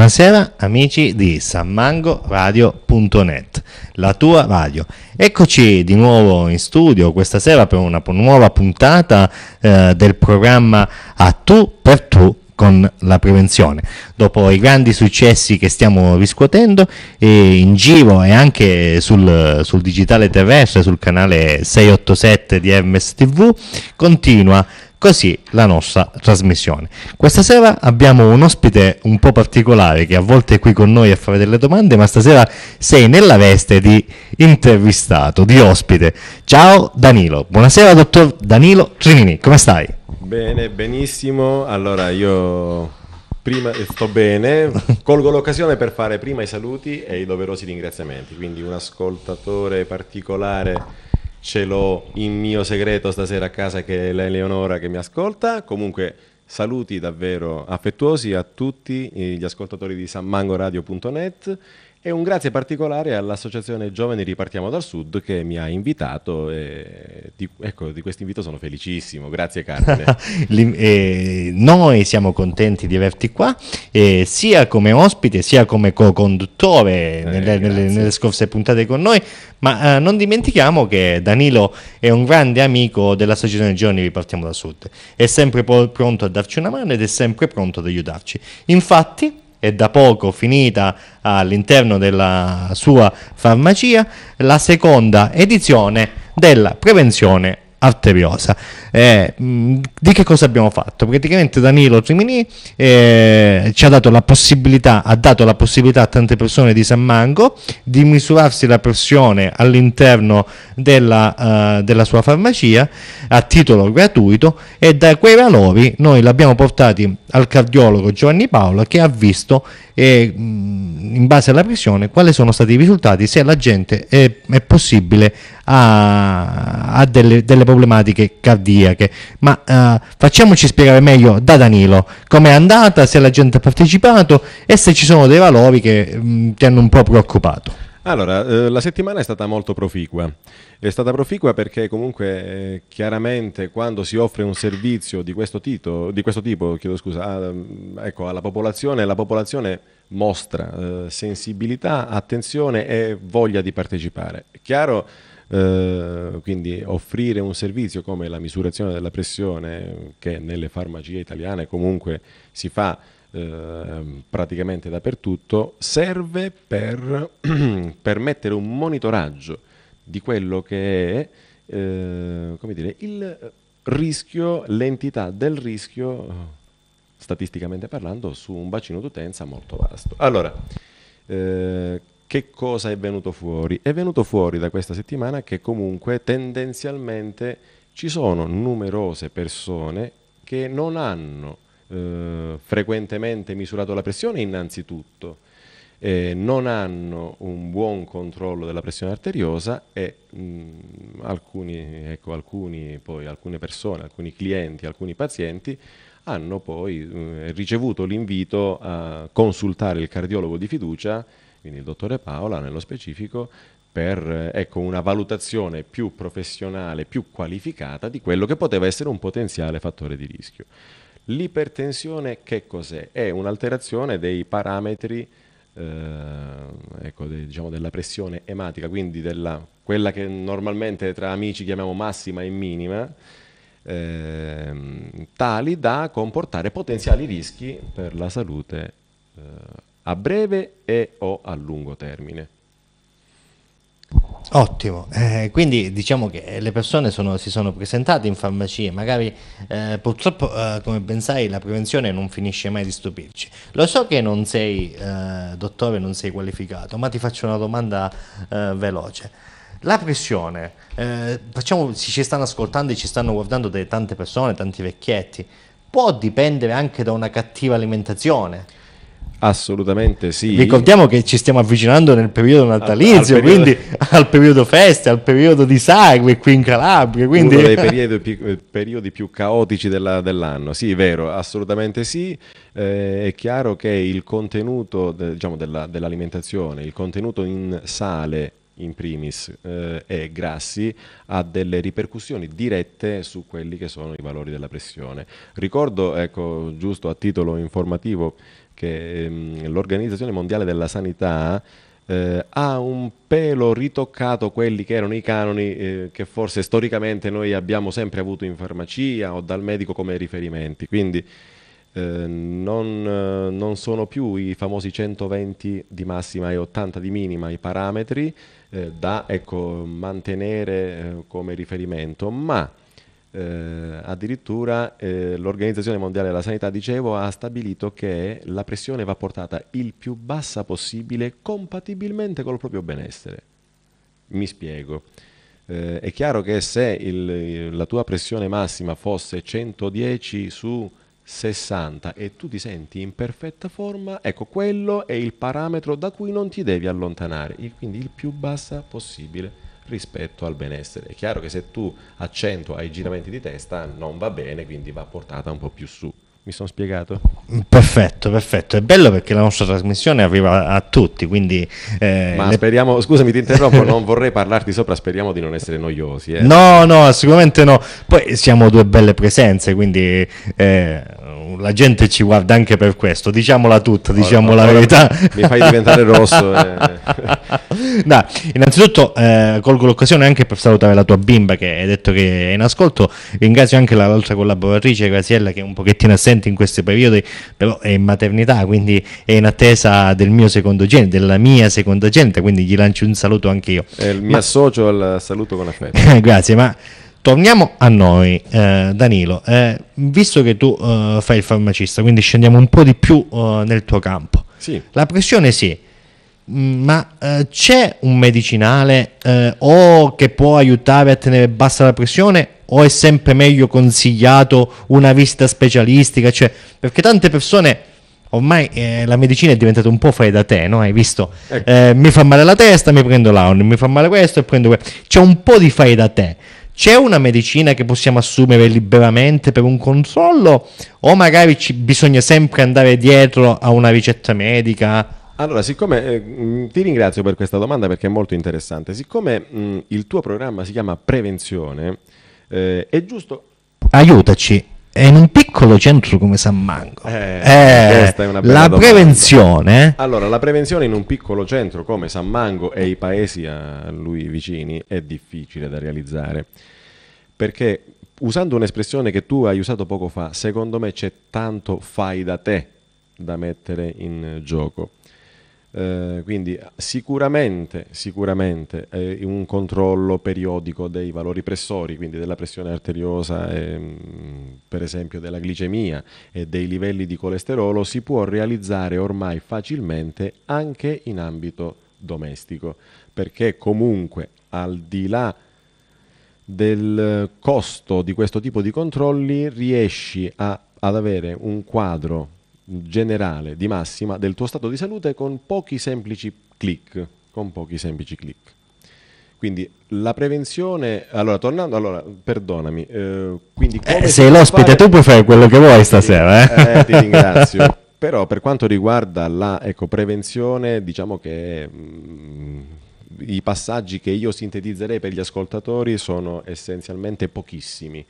Buonasera amici di sammangoradio.net, la tua radio. Eccoci di nuovo in studio questa sera per una nuova puntata eh, del programma A tu per tu con la prevenzione. Dopo i grandi successi che stiamo riscuotendo in giro e anche sul, sul digitale terrestre, sul canale 687 di MSTV, continua così la nostra trasmissione. Questa sera abbiamo un ospite un po' particolare che a volte è qui con noi a fare delle domande, ma stasera sei nella veste di intervistato, di ospite. Ciao Danilo, buonasera dottor Danilo Trinini, come stai? Bene, benissimo. Allora io prima eh, sto bene, colgo l'occasione per fare prima i saluti e i doverosi ringraziamenti, quindi un ascoltatore particolare ce l'ho in mio segreto stasera a casa che è l'Eleonora che mi ascolta. Comunque saluti davvero affettuosi a tutti gli ascoltatori di sanmangoradio.net e un grazie particolare all'Associazione Giovani Ripartiamo dal Sud che mi ha invitato e di, ecco, di questo invito sono felicissimo, grazie Carmine. eh, noi siamo contenti di averti qua, eh, sia come ospite sia come co-conduttore eh, nelle, nelle, nelle, scorse puntate con noi, ma eh, non dimentichiamo che Danilo è un grande amico dell'Associazione Giovani Ripartiamo dal Sud, è sempre pronto a darci una mano ed è sempre pronto ad aiutarci. Infatti e da poco finita all'interno della sua farmacia, la seconda edizione della prevenzione arteriosa. Eh, mm, di che cosa abbiamo fatto? Praticamente Danilo Trimini eh, ci ha dato la possibilità, ha dato la possibilità a tante persone di San Mango di misurarsi la pressione all'interno della, uh, della sua farmacia a titolo gratuito e da quei valori noi l'abbiamo portati al cardiologo Giovanni Paolo che ha visto eh, mm, in base alla pressione quali sono stati i risultati, se la gente è, è possibile ha, ha delle, delle, problematiche cardiache. Ma uh, facciamoci spiegare meglio da Danilo com'è andata, se la gente ha partecipato e se ci sono dei valori che mh, mm, ti hanno un po' preoccupato. Allora, eh, la settimana è stata molto proficua. È stata proficua perché comunque eh, chiaramente quando si offre un servizio di questo, tito, di questo tipo scusa, a, mm, ecco, alla popolazione, la popolazione mostra eh, sensibilità, attenzione e voglia di partecipare. È chiaro eh, quindi offrire un servizio come la misurazione della pressione che nelle farmacie italiane comunque si fa eh, praticamente dappertutto, serve per permettere un monitoraggio di quello che è eh, dire, il rischio, l'entità del rischio statisticamente parlando su un bacino d'utenza molto vasto. Allora, eh, che cosa è venuto fuori? È venuto fuori da questa settimana che comunque tendenzialmente ci sono numerose persone che non hanno eh, frequentemente misurato la pressione innanzitutto, eh, non hanno un buon controllo della pressione arteriosa e mh, mm, alcuni, ecco, alcuni, poi, alcune persone, alcuni clienti, alcuni pazienti hanno poi mh, eh, ricevuto l'invito a consultare il cardiologo di fiducia quindi il dottore Paola nello specifico, per eh, ecco, una valutazione più professionale, più qualificata di quello che poteva essere un potenziale fattore di rischio. L'ipertensione che cos'è? È un'alterazione dei parametri eh, ecco, de, diciamo, della pressione ematica, quindi della, quella che normalmente tra amici chiamiamo massima e minima, eh, tali da comportare potenziali rischi per la salute eh, a breve e o a lungo termine. Ottimo, eh, quindi diciamo che le persone sono, si sono presentate in farmacie, magari eh, purtroppo eh, come ben sai la prevenzione non finisce mai di stupirci. Lo so che non sei eh, dottore, non sei qualificato, ma ti faccio una domanda eh, veloce. La pressione, eh, facciamo, ci stanno ascoltando e ci stanno guardando tante persone, tanti vecchietti, può dipendere anche da una cattiva alimentazione? Assolutamente sì. Ricordiamo che ci stiamo avvicinando nel periodo natalizio, al, al periodo... quindi al periodo feste, al periodo di sangue qui in Calabria. Quindi... Uno dei periodi più, eh, periodi più caotici della, dell'anno, sì, è vero, assolutamente sì. Eh, è chiaro che il contenuto diciamo, della, dell'alimentazione, il contenuto in sale in primis eh, e grassi ha delle ripercussioni dirette su quelli che sono i valori della pressione. Ricordo, ecco, giusto a titolo informativo, che ehm, l'Organizzazione Mondiale della Sanità eh, ha un pelo ritoccato quelli che erano i canoni eh, che forse storicamente noi abbiamo sempre avuto in farmacia o dal medico come riferimenti. Quindi eh, non, non sono più i famosi 120 di massima e 80 di minima i parametri, eh, da ecco, mantenere eh, come riferimento, ma eh, addirittura eh, l'Organizzazione Mondiale della Sanità, dicevo, ha stabilito che la pressione va portata il più bassa possibile compatibilmente col proprio benessere. Mi spiego. Eh, è chiaro che se il, la tua pressione massima fosse 110 su 60 e tu ti senti in perfetta forma, ecco quello è il parametro da cui non ti devi allontanare, quindi il più bassa possibile rispetto al benessere. È chiaro che se tu accento ai giramenti di testa non va bene, quindi va portata un po' più su. Mi sono spiegato? Perfetto, perfetto. È bello perché la nostra trasmissione arriva a tutti, quindi... Eh, Ma le... speriamo, scusami ti interrompo, non vorrei parlarti sopra, speriamo di non essere noiosi. Eh. No, no, assolutamente no. Poi siamo due belle presenze, quindi... Eh la gente ci guarda anche per questo, diciamola tutta, diciamo la verità. Mi fai diventare rosso. Eh. no, innanzitutto eh, colgo l'occasione anche per salutare la tua bimba che hai detto che è in ascolto, ringrazio anche l'altra collaboratrice Graziella che è un pochettino assente in questi periodi, però è in maternità, quindi è in attesa del mio secondo genere, della mia seconda gente, quindi gli lancio un saluto anche io. Eh, mi ma... associo al saluto con affetto. Grazie, ma Torniamo a noi, eh, Danilo, eh, visto che tu eh, fai il farmacista, quindi scendiamo un po' di più eh, nel tuo campo. Sì. La pressione sì, mm, ma eh, c'è un medicinale eh, o che può aiutare a tenere bassa la pressione o è sempre meglio consigliato una vista specialistica? Cioè, perché tante persone ormai eh, la medicina è diventata un po' fai da te, no? Hai visto? Ecco. Eh, mi fa male la testa, mi prendo l'aon, mi fa male questo e prendo questo. C'è un po' di fai da te. C'è una medicina che possiamo assumere liberamente per un controllo o magari bisogna sempre andare dietro a una ricetta medica? Allora, siccome eh, mm, ti ringrazio per questa domanda perché è molto interessante, siccome mh, mm, il tuo programma si chiama Prevenzione, eh, è giusto... Aiutaci. E in un piccolo centro come San Mango eh, eh, la domanda. prevenzione eh? allora la prevenzione in un piccolo centro come San Mango e i paesi a lui vicini è difficile da realizzare perché usando un'espressione che tu hai usato poco fa secondo me c'è tanto fai da te da mettere in gioco eh, quindi sicuramente, sicuramente eh, un controllo periodico dei valori pressori, quindi della pressione arteriosa, eh, per esempio della glicemia e dei livelli di colesterolo, si può realizzare ormai facilmente anche in ambito domestico, perché comunque al di là del costo di questo tipo di controlli riesci a, ad avere un quadro generale di massima del tuo stato di salute con pochi semplici click. Con pochi semplici clic. Quindi la prevenzione, allora tornando, allora perdonami, eh, quindi eh, sei l'ospite, fare... tu puoi fare quello che vuoi stasera. Eh, eh ti ringrazio. Però per quanto riguarda la ecco, prevenzione, diciamo che mh, mm, i passaggi che io sintetizzerei per gli ascoltatori sono essenzialmente pochissimi.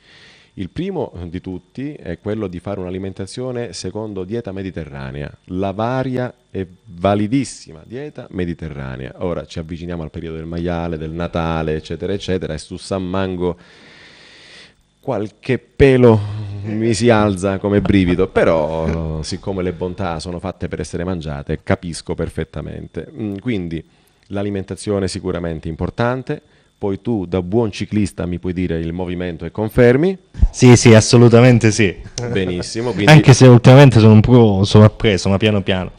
Il primo di tutti è quello di fare un'alimentazione secondo dieta mediterranea, la varia e validissima dieta mediterranea. Ora ci avviciniamo al periodo del maiale, del Natale, eccetera, eccetera, e su San Mango qualche pelo mi si alza come brivido, però siccome le bontà sono fatte per essere mangiate, capisco perfettamente. Mm, quindi l'alimentazione è sicuramente importante, poi tu da buon ciclista mi puoi dire il movimento e confermi? Sì, sì, assolutamente sì. Benissimo. Quindi... Anche se ultimamente sono un po' sovrappreso, ma piano piano.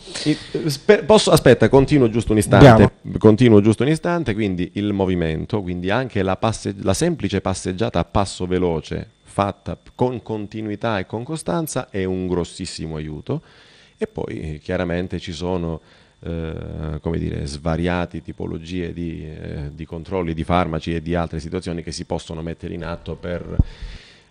Posso, aspetta, continuo giusto un istante. Andiamo. Continuo giusto un istante, quindi il movimento, quindi anche la, passe... la semplice passeggiata a passo veloce fatta con continuità e con costanza è un grossissimo aiuto. E poi chiaramente ci sono eh, come dire, svariati tipologie di, eh, di, controlli di farmaci e di altre situazioni che si possono mettere in atto per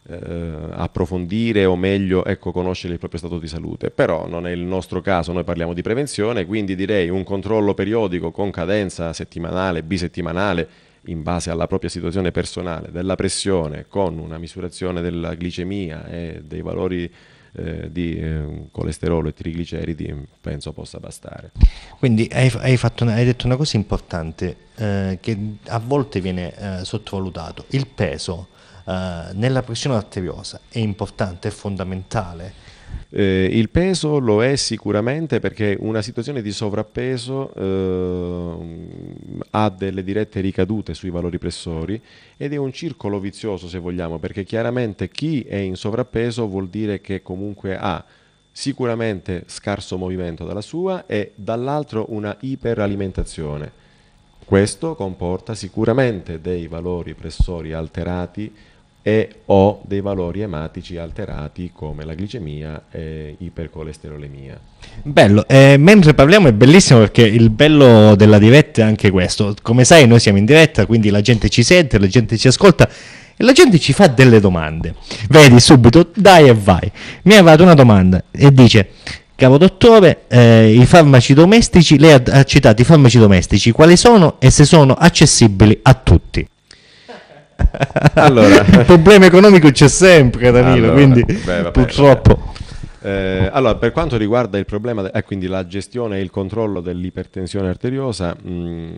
eh, approfondire o meglio ecco, conoscere il proprio stato di salute. Però non è il nostro caso, noi parliamo di prevenzione, quindi direi un controllo periodico con cadenza settimanale, bisettimanale, in base alla propria situazione personale, della pressione, con una misurazione della glicemia e dei valori eh, di eh, colesterolo e trigliceridi penso possa bastare. Quindi hai, hai, una, hai detto una cosa importante eh, che a volte viene eh, sottovalutato, il peso eh, nella pressione arteriosa è importante, è fondamentale eh, il peso lo è sicuramente perché una situazione di sovrappeso eh, ha delle dirette ricadute sui valori pressori ed è un circolo vizioso se vogliamo perché chiaramente chi è in sovrappeso vuol dire che comunque ha sicuramente scarso movimento dalla sua e dall'altro una iperalimentazione. Questo comporta sicuramente dei valori pressori alterati e o dei valori ematici alterati come la glicemia e ipercolesterolemia. Bello, eh, mentre parliamo è bellissimo perché il bello della diretta è anche questo. Come sai noi siamo in diretta, quindi la gente ci sente, la gente ci ascolta e la gente ci fa delle domande. Vedi subito, dai e vai. Mi è arrivata una domanda e dice, cavo dottore, eh, i farmaci domestici, lei ha citato i farmaci domestici, quali sono e se sono accessibili a tutti? allora. il problema economico c'è sempre Danilo allora, quindi beh, vabbè, purtroppo vabbè. Eh, allora, per quanto riguarda il problema, de- eh, quindi la gestione e il controllo dell'ipertensione arteriosa, mh, mm,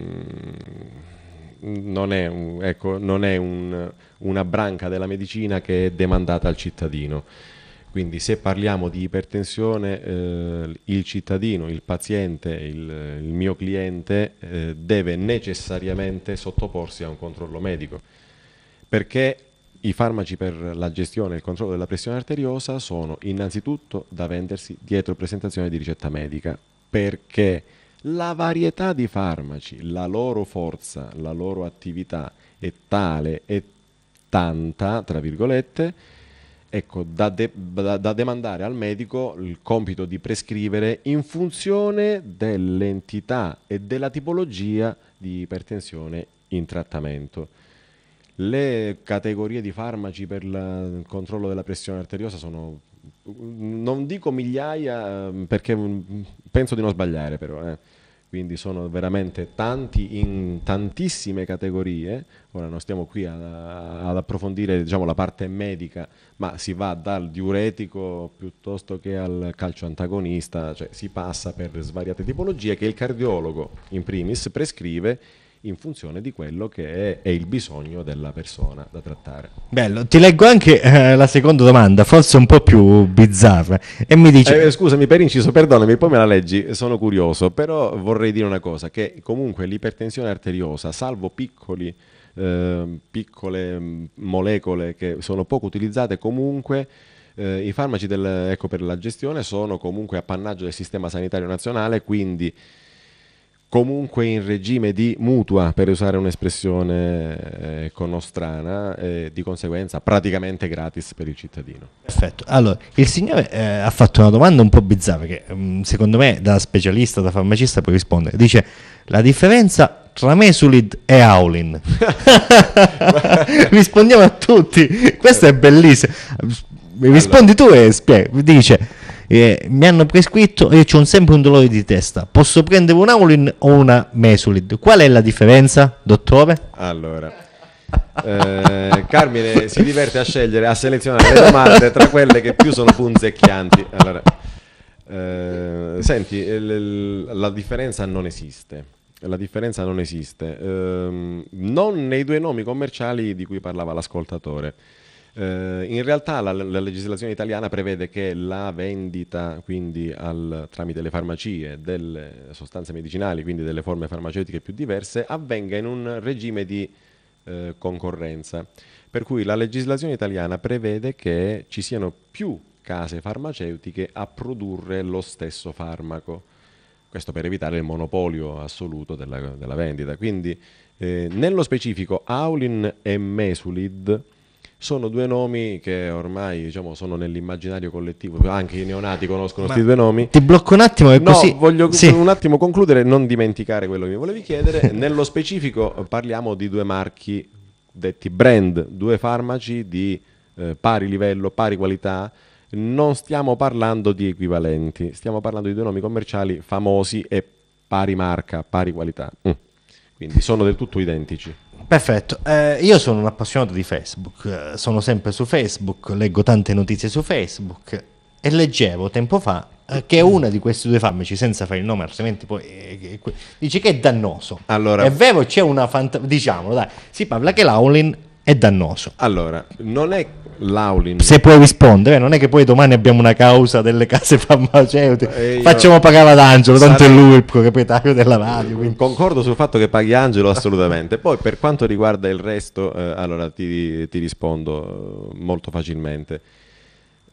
non è, un, ecco, non è un, una branca della medicina che è demandata al cittadino. Quindi se parliamo di ipertensione, eh, il cittadino, il paziente, il, il mio cliente eh, deve necessariamente sottoporsi a un controllo medico perché i farmaci per la gestione e il controllo della pressione arteriosa sono innanzitutto da vendersi dietro presentazione di ricetta medica, perché la varietà di farmaci, la loro forza, la loro attività è tale e tanta, tra virgolette, ecco, da, de- da, da, demandare al medico il compito di prescrivere in funzione dell'entità e della tipologia di ipertensione in trattamento. Le categorie di farmaci per la, il controllo della pressione arteriosa sono, non dico migliaia, ehm, perché penso di non sbagliare però, eh. quindi sono veramente tanti in tantissime categorie, ora non stiamo qui a, ad approfondire diciamo, la parte medica, ma si va dal diuretico piuttosto che al calcio antagonista, cioè si passa per svariate tipologie che il cardiologo in primis prescrive in funzione di quello che è, è il bisogno della persona da trattare. Bello, ti leggo anche eh, la seconda domanda, forse un po' più bizzarra, e mi dice... Eh, scusami per inciso, perdonami, poi me la leggi, sono curioso, però vorrei dire una cosa, che comunque l'ipertensione arteriosa, salvo piccoli... Eh, piccole mm, molecole che sono poco utilizzate comunque eh, I farmaci del, ecco, per la gestione sono comunque appannaggio del sistema sanitario nazionale, quindi comunque in regime di mutua, per usare un'espressione eh, connostrana, eh, di conseguenza praticamente gratis per il cittadino. Perfetto, allora il signore eh, ha fatto una domanda un po' bizzarra che mh, mm, secondo me da specialista, da farmacista puoi rispondere, dice la differenza tra Mesulid e Aulin rispondiamo a tutti questo è bellissimo mi rispondi allora. tu e spiego dice eh, mi hanno prescritto e ho sempre un dolore di testa. Posso prendere un Aulin o una Mesulid? Qual è la differenza, dottore? Allora, eh, Carmine si diverte a scegliere, a selezionare le domande tra quelle che più sono punzecchianti. Allora, eh, senti, la differenza non esiste. La differenza non esiste, eh, non nei due nomi commerciali di cui parlava l'ascoltatore. Eh, in realtà la, la, legislazione italiana prevede che la vendita quindi al, tramite le farmacie delle sostanze medicinali, quindi delle forme farmaceutiche più diverse, avvenga in un regime di eh, concorrenza. Per cui la legislazione italiana prevede che ci siano più case farmaceutiche a produrre lo stesso farmaco. Questo per evitare il monopolio assoluto della, della vendita. Quindi, eh, nello specifico, Aulin e Mesulid sono due nomi che ormai diciamo, sono nell'immaginario collettivo, anche i neonati conoscono questi due nomi. Ti blocco un attimo e no, così... voglio sì. un attimo concludere e non dimenticare quello che mi volevi chiedere. Nello specifico parliamo di due marchi detti brand, due farmaci di eh, pari livello, pari qualità. Non stiamo parlando di equivalenti, stiamo parlando di due nomi commerciali famosi e pari marca, pari qualità. Mm quindi sono del tutto identici. Perfetto, eh, io sono un appassionato di Facebook, eh, sono sempre su Facebook, leggo tante notizie su Facebook e leggevo tempo fa eh, che una di questi due farmaci, senza fare il nome, altrimenti poi eh, dice che è dannoso. Allora, è vero, c'è una fantasia, diciamolo, dai, si parla che l'aulin è dannoso. Allora, non è l'Aulin. Se puoi rispondere, non è che poi domani abbiamo una causa delle case farmaceutiche. Eh, Facciamo pagare ad Angelo, sarei... tanto è lui il proprietario della radio. Quindi. Concordo sul fatto che paghi Angelo assolutamente. poi per quanto riguarda il resto, eh, allora ti, ti rispondo eh, molto facilmente.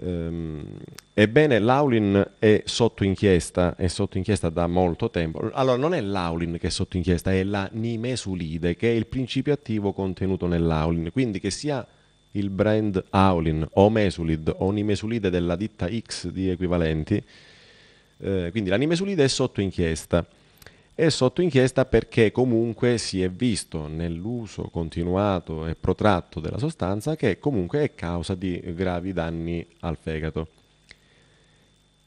Ehm, ebbene, l'Aulin è sotto inchiesta, è sotto inchiesta da molto tempo. Allora, non è l'Aulin che è sotto inchiesta, è la nimesulide, che è il principio attivo contenuto nell'Aulin. Quindi che sia il brand Aulin o Mesulid o nimesulide della ditta X di equivalenti, eh, quindi la nimesulide è sotto inchiesta è sotto inchiesta perché comunque si è visto nell'uso continuato e protratto della sostanza che comunque è causa di gravi danni al fegato.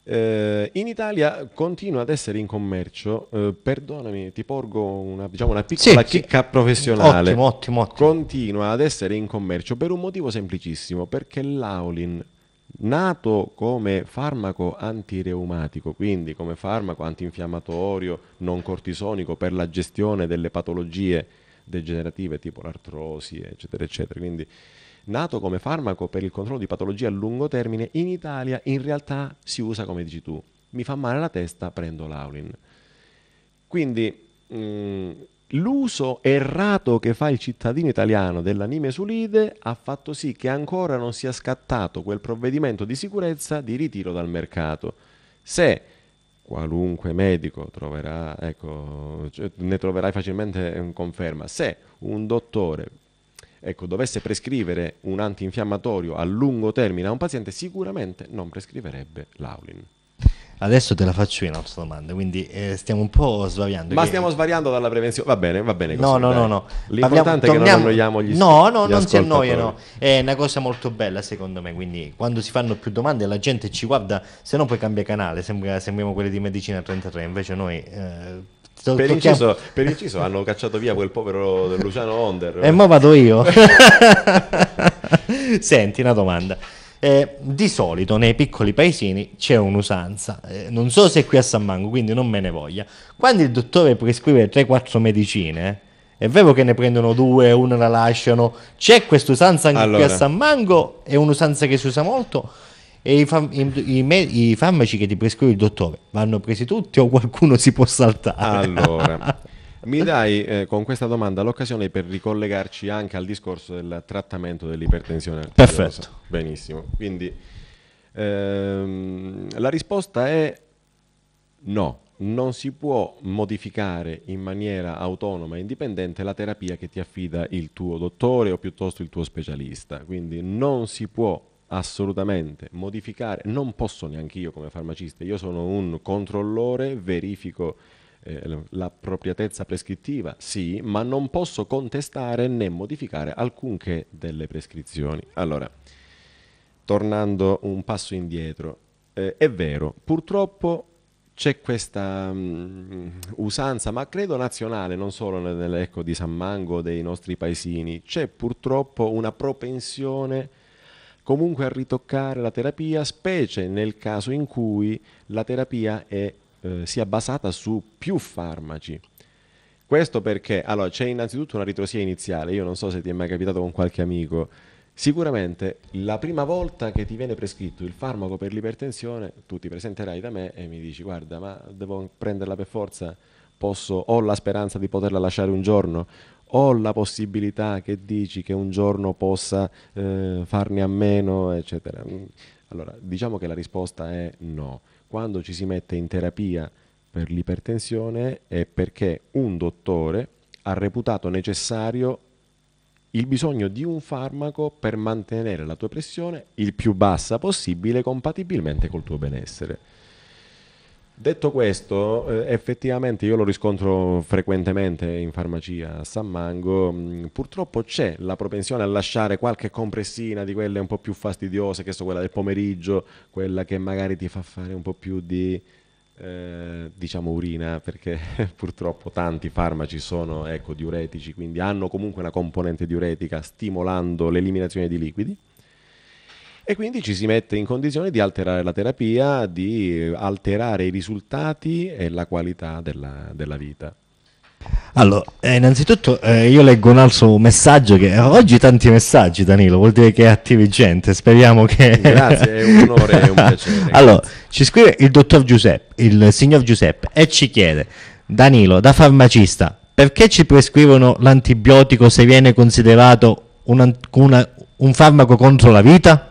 Eh, in Italia continua ad essere in commercio, eh, perdonami, ti porgo una, diciamo una piccola sì, chicca sì. professionale. Ottimo, ottimo, ottimo. Continua ad essere in commercio per un motivo semplicissimo, perché l'Aulin nato come farmaco antireumatico, quindi come farmaco antinfiammatorio non cortisonico per la gestione delle patologie degenerative tipo l'artrosi, eccetera, eccetera. Quindi nato come farmaco per il controllo di patologie a lungo termine, in Italia in realtà si usa come dici tu. Mi fa male la testa, prendo l'aulin. Quindi mh, mm, L'uso errato che fa il cittadino italiano dell'anime Sulide ha fatto sì che ancora non sia scattato quel provvedimento di sicurezza di ritiro dal mercato. Se qualunque medico troverà, ecco, cioè, ne troverai facilmente ehm, conferma, se un dottore ecco, dovesse prescrivere un antinfiammatorio a lungo termine a un paziente, sicuramente non prescriverebbe l'aulin. Adesso te la faccio io un'altra domanda, quindi eh, stiamo un po' svariando. Ma che... stiamo svariando dalla prevenzione, va bene, va bene. Così, no, no, dai. no, no. L'importante Parliamo, è che torniamo... non annoiamo gli studenti. No, no, gli non si annoiano. È una cosa molto bella secondo me, quindi quando si fanno più domande la gente ci guarda, se no poi cambia canale, sembra, sembriamo quelli di Medicina 33, invece noi... Eh, to- per, inciso, per inciso hanno cacciato via quel povero Luciano Onder. e mo vado io. Senti, una domanda eh, di solito nei piccoli paesini c'è un'usanza, eh, non so se è qui a San Mango, quindi non me ne voglia. Quando il dottore prescrive 3-4 medicine, è vero che ne prendono due, una la lasciano, c'è quest'usanza anche allora. qui a San Mango, è un'usanza che si usa molto. E i, fam- i, me- i farmaci che ti prescrive il dottore vanno presi tutti o qualcuno si può saltare? Allora, Mi dai eh, con questa domanda l'occasione per ricollegarci anche al discorso del trattamento dell'ipertensione arteriosa. Perfetto. Benissimo. Quindi ehm, la risposta è no, non si può modificare in maniera autonoma e indipendente la terapia che ti affida il tuo dottore o piuttosto il tuo specialista. Quindi non si può assolutamente modificare, non posso neanche io come farmacista, io sono un controllore, verifico eh, l'appropriatezza prescrittiva, sì, ma non posso contestare né modificare alcunché delle prescrizioni. Allora, tornando un passo indietro, eh, è vero, purtroppo c'è questa um, usanza, ma credo nazionale, non solo nell'ecco di San Mango, dei nostri paesini, c'è purtroppo una propensione comunque a ritoccare la terapia, specie nel caso in cui la terapia è eh, sia basata su più farmaci. Questo perché, allora, c'è innanzitutto una ritrosia iniziale, io non so se ti è mai capitato con qualche amico, sicuramente la prima volta che ti viene prescritto il farmaco per l'ipertensione, tu ti presenterai da me e mi dici guarda, ma devo prenderla per forza, Posso, ho la speranza di poterla lasciare un giorno, ho la possibilità che dici che un giorno possa eh, farne a meno, eccetera. Allora, diciamo che la risposta è no quando ci si mette in terapia per l'ipertensione è perché un dottore ha reputato necessario il bisogno di un farmaco per mantenere la tua pressione il più bassa possibile compatibilmente col tuo benessere. Detto questo, eh, effettivamente io lo riscontro frequentemente in farmacia a San Mango, mm, purtroppo c'è la propensione a lasciare qualche compressina di quelle un po' più fastidiose, che so quella del pomeriggio, quella che magari ti fa fare un po' più di eh, diciamo urina perché purtroppo tanti farmaci sono ecco, diuretici quindi hanno comunque una componente diuretica stimolando l'eliminazione di liquidi e quindi ci si mette in condizione di alterare la terapia, di alterare i risultati e la qualità della, della vita. Allora, eh, innanzitutto eh, io leggo un altro messaggio che eh, oggi tanti messaggi Danilo, vuol dire che è attivi gente, speriamo che... Grazie, è un onore, è un piacere. allora, ci scrive il dottor Giuseppe, il signor Giuseppe e ci chiede, Danilo, da farmacista, perché ci prescrivono l'antibiotico se viene considerato una, una, un farmaco contro la vita?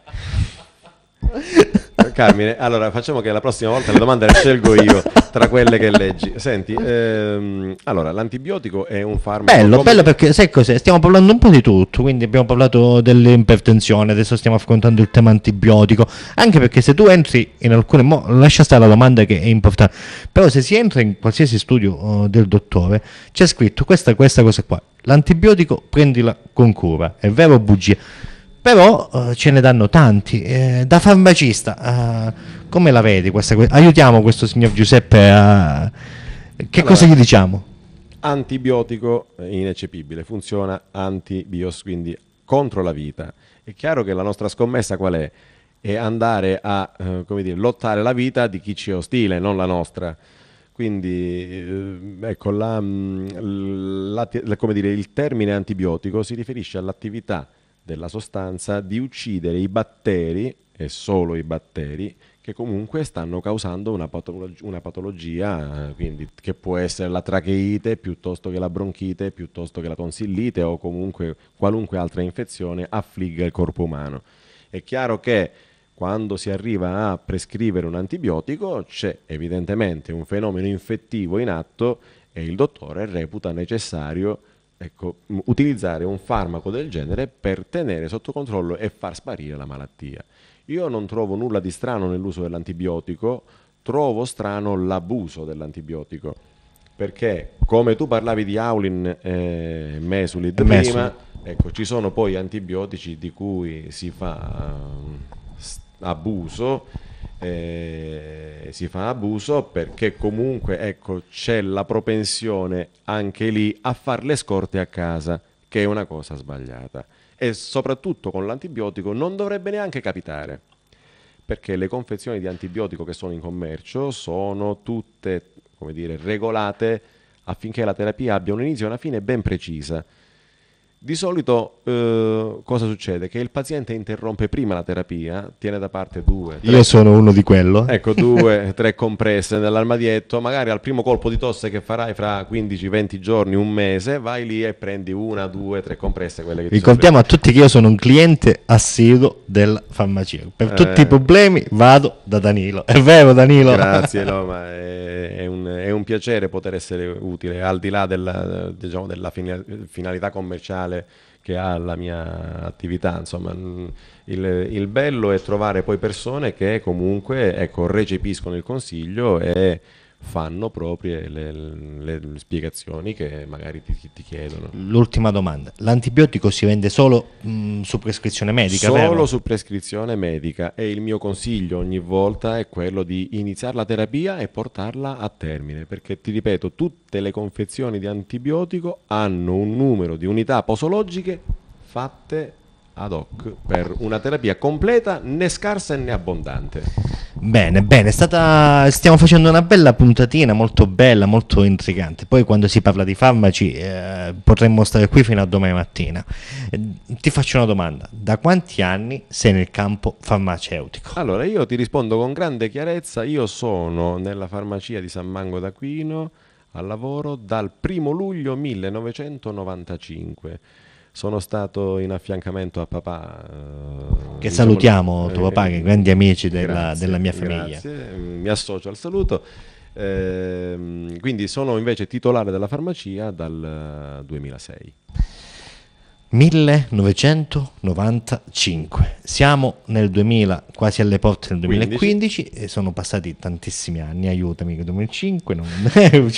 Carmine, allora facciamo che la prossima volta le domande le scelgo io tra quelle che leggi. Senti, ehm, allora l'antibiotico è un farmaco. Bello, come... bello perché sai cos'è? Stiamo parlando un po' di tutto, quindi abbiamo parlato dell'ipertensione, adesso stiamo affrontando il tema antibiotico, anche perché se tu entri in alcune... Mo, lascia stare la domanda che è importante, però se si entra in qualsiasi studio uh, del dottore c'è scritto questa, questa cosa qua, l'antibiotico prendila con cura, è vero o bugia? però eh, ce ne danno tanti. Eh, da farmacista, eh, come la vedi questa? Que- aiutiamo questo signor Giuseppe a... Che allora, cosa gli diciamo? Antibiotico ineccepibile, funziona antibios, quindi contro la vita. È chiaro che la nostra scommessa qual è? È andare a eh, dire, lottare la vita di chi ci è ostile, non la nostra quindi eh, ecco, la, mm, la, dire, il termine antibiotico si riferisce all'attività della sostanza di uccidere i batteri, e solo i batteri, che comunque stanno causando una, patologia, una patologia quindi, che può essere la tracheite piuttosto che la bronchite, piuttosto che la tonsillite o comunque qualunque altra infezione affligga il corpo umano. È chiaro che quando si arriva a prescrivere un antibiotico c'è evidentemente un fenomeno infettivo in atto e il dottore reputa necessario Ecco, utilizzare un farmaco del genere per tenere sotto controllo e far sparire la malattia. Io non trovo nulla di strano nell'uso dell'antibiotico, trovo strano l'abuso dell'antibiotico. Perché, come tu parlavi di Aulin eh, Mesulid eh, prima, ecco, ci sono poi antibiotici di cui si fa eh, abuso eh, si fa abuso perché comunque ecco, c'è la propensione anche lì a fare le scorte a casa, che è una cosa sbagliata. E soprattutto con l'antibiotico non dovrebbe neanche capitare, perché le confezioni di antibiotico che sono in commercio sono tutte, come dire, regolate affinché la terapia abbia un inizio e una fine ben precisa di solito eh, cosa succede? Che il paziente interrompe prima la terapia, tiene da parte due. Tre, Io sono uno di quello. Ecco, due, tre compresse nell'armadietto, magari al primo colpo di tosse che farai fra 15-20 giorni, un mese, vai lì e prendi una, due, tre compresse. Quelle che Ricordiamo a tutti che io sono un cliente assiduo della farmacia. Per eh. tutti i problemi vado da Danilo. È vero Danilo? Grazie, no, ma è, è, un, è un, piacere poter essere utile, al di là della, diciamo, della finalità commerciale generale che ha la mia attività. Insomma, il, il, bello è trovare poi persone che comunque ecco, recepiscono il consiglio e fanno proprie le, le, le spiegazioni che magari ti, ti, chiedono. L'ultima domanda, l'antibiotico si vende solo mh, mm, su prescrizione medica? Solo vero? su prescrizione medica e il mio consiglio ogni volta è quello di iniziare la terapia e portarla a termine, perché ti ripeto, tutte le confezioni di antibiotico hanno un numero di unità posologiche fatte ad hoc per una terapia completa né scarsa né abbondante. Bene, bene, è stata... stiamo facendo una bella puntatina, molto bella, molto intrigante. Poi quando si parla di farmaci eh, potremmo stare qui fino a domani mattina. Eh, ti faccio una domanda, da quanti anni sei nel campo farmaceutico? Allora, io ti rispondo con grande chiarezza, io sono nella farmacia di San Mango d'Aquino al lavoro dal primo luglio 1995 sono stato in affiancamento a papà. Eh, che diciamo, salutiamo diciamo, tuo papà, che grandi amici della, grazie, della mia famiglia. Grazie, mi associo al saluto. Eh, quindi sono invece titolare della farmacia dal 2006. Eh, 1995. Siamo nel 2000, quasi alle porte del 2015 15. e sono passati tantissimi anni, aiutami, 2005, non, fammi,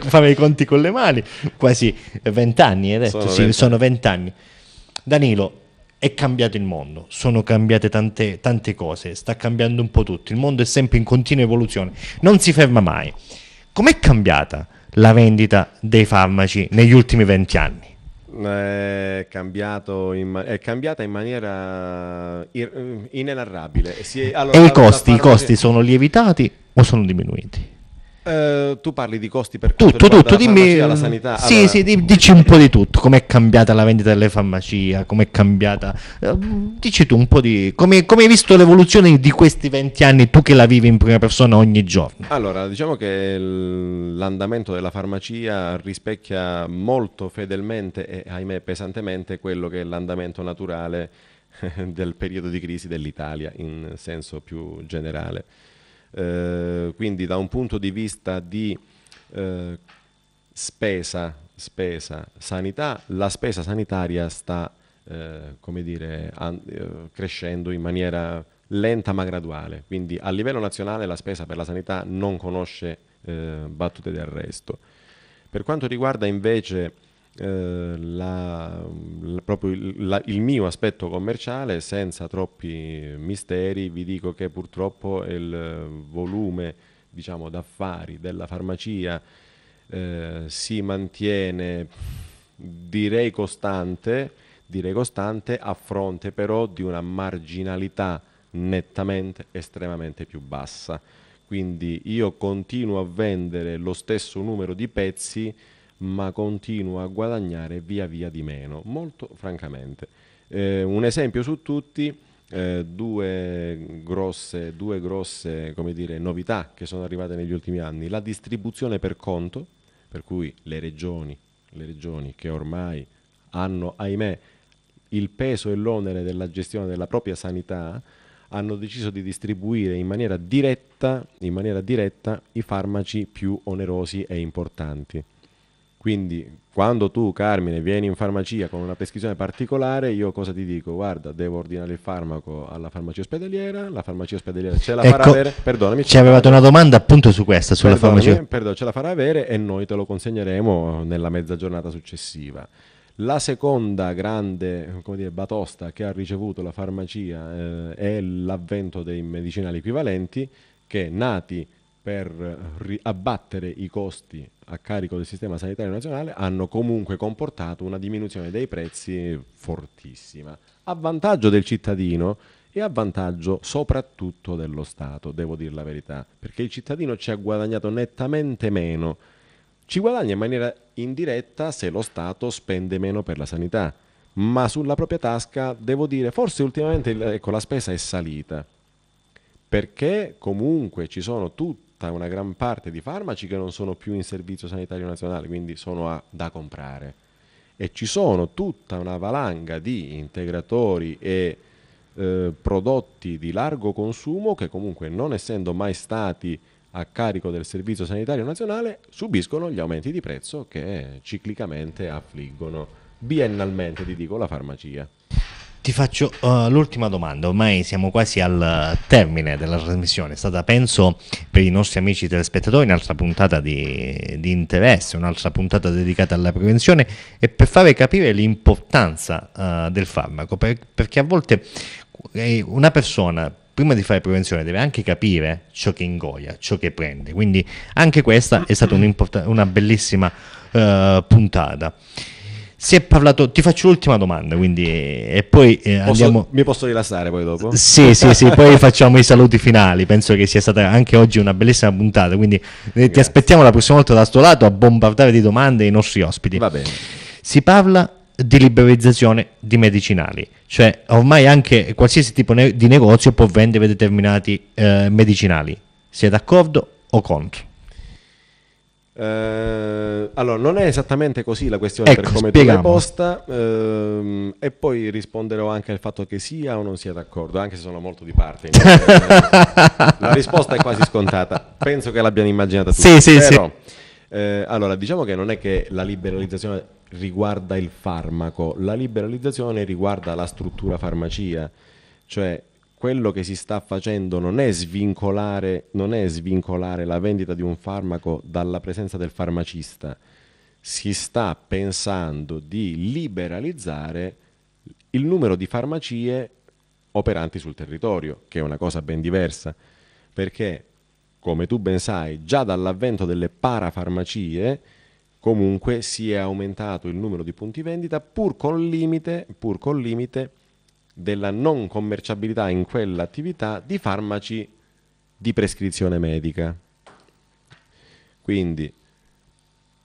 farei i conti con le mani, quasi 20 anni, hai detto? Sono sì, 20. sono 20 anni. Danilo, è cambiato il mondo, sono cambiate tante, tante cose, sta cambiando un po' tutto, il mondo è sempre in continua evoluzione, non si ferma mai. Com'è cambiata la vendita dei farmaci negli ultimi 20 anni? Eh, è, cambiato in, è cambiata in maniera inenarrabile. Si, allora, e i costi, i costi sono lievitati o sono diminuiti? Eh, tu parli di costi per tutto, tutto, dimmi la sanità. Sì, allora... sì, dici un po' di tutto, com'è cambiata la vendita delle farmacie, com'è cambiata eh, dici tu un po' di come, hai visto l'evoluzione di questi 20 anni tu che la vivi in prima persona ogni giorno. Allora, diciamo che l'andamento della farmacia rispecchia molto fedelmente e ahimè pesantemente quello che è l'andamento naturale del periodo di crisi dell'Italia in senso più generale. Eh, quindi da un punto di vista di eh, spesa, spesa, sanità, la spesa sanitaria sta eh, dire, eh, crescendo in maniera lenta ma graduale, quindi a livello nazionale la spesa per la sanità non conosce eh, battute d'arresto. Per quanto riguarda invece eh, la, la, proprio il, la, il, mio aspetto commerciale, senza troppi misteri, vi dico che purtroppo il volume diciamo, d'affari della farmacia eh, si mantiene direi costante, direi costante a fronte però di una marginalità nettamente estremamente più bassa. Quindi io continuo a vendere lo stesso numero di pezzi ma continua a guadagnare via via di meno, molto francamente. Eh, un esempio su tutti, eh, due grosse, due grosse dire, novità che sono arrivate negli ultimi anni, la distribuzione per conto, per cui le regioni, le regioni che ormai hanno, ahimè, il peso e l'onere della gestione della propria sanità, hanno deciso di distribuire in maniera diretta, in maniera diretta i farmaci più onerosi e importanti. Quindi quando tu, Carmine, vieni in farmacia con una prescrizione particolare, io cosa ti dico? Guarda, devo ordinare il farmaco alla farmacia ospedaliera, la farmacia ospedaliera ce la ecco, farà avere, perdonami. Ci avevate una domanda appunto su questa, sulla perdonami, farmacia. Perdono, ce la farà avere e noi te lo consegneremo nella mezza giornata successiva. La seconda grande dire, batosta che ha ricevuto la farmacia eh, è l'avvento dei medicinali equivalenti che nati per abbattere i costi a carico del sistema sanitario nazionale hanno comunque comportato una diminuzione dei prezzi fortissima, a vantaggio del cittadino e a vantaggio soprattutto dello Stato, devo dire la verità, perché il cittadino ci ha guadagnato nettamente meno. Ci guadagna in maniera indiretta se lo Stato spende meno per la sanità, ma sulla propria tasca devo dire forse ultimamente ecco, la spesa è salita, perché comunque ci sono tutti tutta una gran parte di farmaci che non sono più in servizio sanitario nazionale, quindi sono a, da comprare. E ci sono tutta una valanga di integratori e eh, prodotti di largo consumo che comunque non essendo mai stati a carico del Servizio Sanitario Nazionale subiscono gli aumenti di prezzo che ciclicamente affliggono biennalmente, ti dico, la farmacia. Ti faccio uh, l'ultima domanda, ormai siamo quasi al termine della trasmissione, è stata penso per i nostri amici telespettatori un'altra puntata di, di interesse, un'altra puntata dedicata alla prevenzione e per fare capire l'importanza uh, del farmaco, per, perché a volte eh, una persona prima di fare prevenzione deve anche capire ciò che ingoia, ciò che prende. Quindi anche questa è stata un una bellissima uh, puntata si è parlato, ti faccio l'ultima domanda, quindi e poi eh, posso, andiamo... Mi posso rilassare poi dopo? Sì, sì, sì, poi facciamo i saluti finali, penso che sia stata anche oggi una bellissima puntata, quindi eh, ti aspettiamo la prossima volta da sto lato a bombardare di domande i nostri ospiti. Va bene. Si parla di liberalizzazione di medicinali, cioè ormai anche qualsiasi tipo ne- di negozio può vendere determinati eh, medicinali, sei d'accordo o contro? Eh, allora, non è esattamente così la questione ecco, per come spieghiamo. tu l'hai posta ehm, e poi risponderò anche al fatto che sia o non sia d'accordo, anche se sono molto di parte. Eh, la risposta è quasi scontata, penso che l'abbiano immaginata tutti. Sì, sì, però, sì. Eh, allora, diciamo che non è che la liberalizzazione riguarda il farmaco, la liberalizzazione riguarda la struttura farmacia, cioè quello che si sta facendo non è, non è svincolare, la vendita di un farmaco dalla presenza del farmacista, si sta pensando di liberalizzare il numero di farmacie operanti sul territorio, che è una cosa ben diversa, perché come tu ben sai, già dall'avvento delle parafarmacie comunque si è aumentato il numero di punti vendita pur col limite, pur con limite della non commerciabilità in quell'attività di farmaci di prescrizione medica. Quindi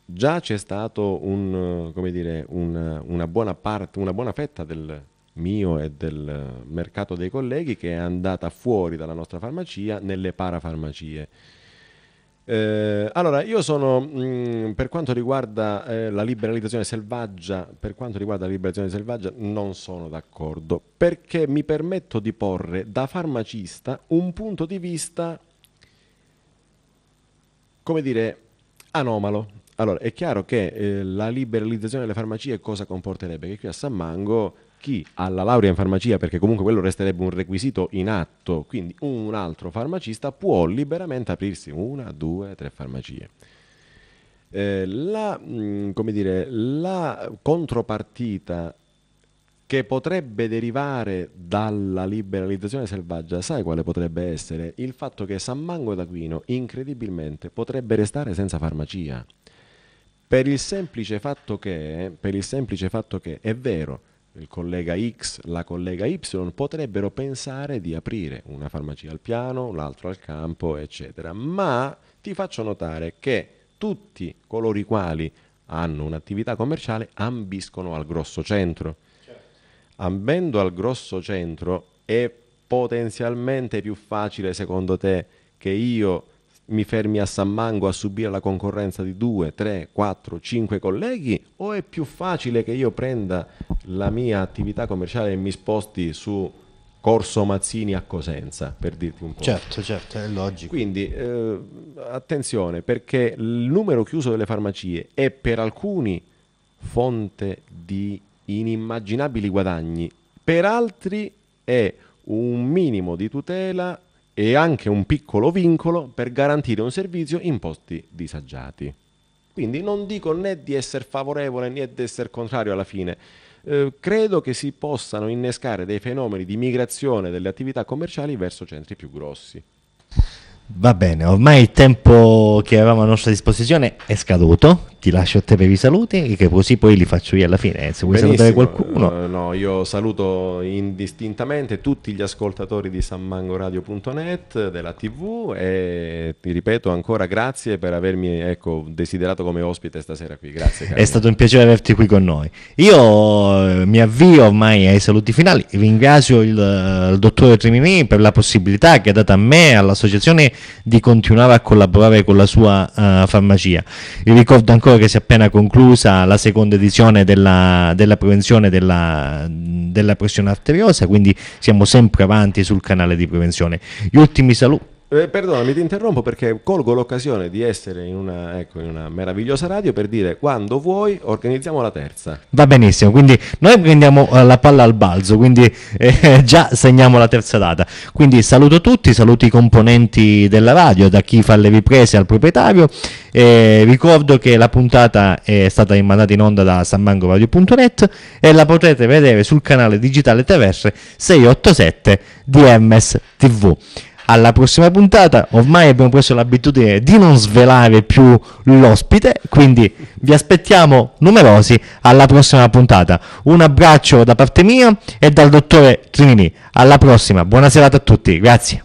già c'è stata un, una, una, buona parte, una buona fetta del mio e del mercato dei colleghi che è andata fuori dalla nostra farmacia nelle parafarmacie eh, allora, io sono mh, mm, per quanto riguarda eh, la liberalizzazione selvaggia, per quanto riguarda la liberalizzazione selvaggia, non sono d'accordo perché mi permetto di porre da farmacista un punto di vista, come dire, anomalo. Allora, è chiaro che eh, la liberalizzazione delle farmacie cosa comporterebbe? Che qui a San Mango chi ha la laurea in farmacia, perché comunque quello resterebbe un requisito in atto, quindi un altro farmacista può liberamente aprirsi una, due, tre farmacie. Eh, la, mm, dire, la contropartita che potrebbe derivare dalla liberalizzazione selvaggia, sai quale potrebbe essere? Il fatto che San Mango d'Aquino, incredibilmente, potrebbe restare senza farmacia. Per il semplice fatto che, per il semplice fatto che è vero, il collega X, la collega Y potrebbero pensare di aprire una farmacia al piano, l'altro al campo, eccetera. Ma ti faccio notare che tutti coloro i quali hanno un'attività commerciale ambiscono al grosso centro. Certo. Ambendo al grosso centro è potenzialmente più facile, secondo te, che io mi fermi a San Mango a subire la concorrenza di 2, 3, 4, 5 colleghi o è più facile che io prenda la mia attività commerciale e mi sposti su Corso Mazzini a Cosenza, per dirti un po'. Certo, certo, è logico. Quindi eh, attenzione perché il numero chiuso delle farmacie è per alcuni fonte di inimmaginabili guadagni, per altri è un minimo di tutela e anche un piccolo vincolo per garantire un servizio in posti disagiati. Quindi non dico né di essere favorevole né di essere contrario alla fine. Eh, credo che si possano innescare dei fenomeni di migrazione delle attività commerciali verso centri più grossi. Va bene, ormai il tempo che avevamo a nostra disposizione è scaduto. Ti lascio a te per i saluti, che così poi li faccio io alla fine. Eh, se vuoi Benissimo. salutare qualcuno. Eh, no, io saluto indistintamente tutti gli ascoltatori di sanmangoradio.net della TV e ti ripeto ancora grazie per avermi ecco, desiderato come ospite stasera qui. Grazie. Carmine. È stato un piacere averti qui con noi. Io eh, mi avvio ormai ai saluti finali. Ringrazio il, il dottore Trimini per la possibilità che ha dato a me, e all'associazione di continuare a collaborare con la sua uh, farmacia. Vi ricordo ancora che si è appena conclusa la seconda edizione della, della prevenzione della, della pressione arteriosa, quindi siamo sempre avanti sul canale di prevenzione. Gli ultimi saluti eh, mi ti interrompo perché colgo l'occasione di essere in una, ecco, in una, meravigliosa radio per dire quando vuoi organizziamo la terza. Va benissimo, quindi noi prendiamo eh, la palla al balzo, quindi eh, già segniamo la terza data. Quindi saluto tutti, saluto i componenti della radio, da chi fa le riprese al proprietario. ricordo che la puntata è stata mandata in onda da sammangoradio.net e la potete vedere sul canale digitale terrestre 687 di MSTV alla prossima puntata. Ormai abbiamo preso l'abitudine di non svelare più l'ospite, quindi vi aspettiamo numerosi alla prossima puntata. Un abbraccio da parte mia e dal dottore Trini. Alla prossima, buona serata a tutti, grazie.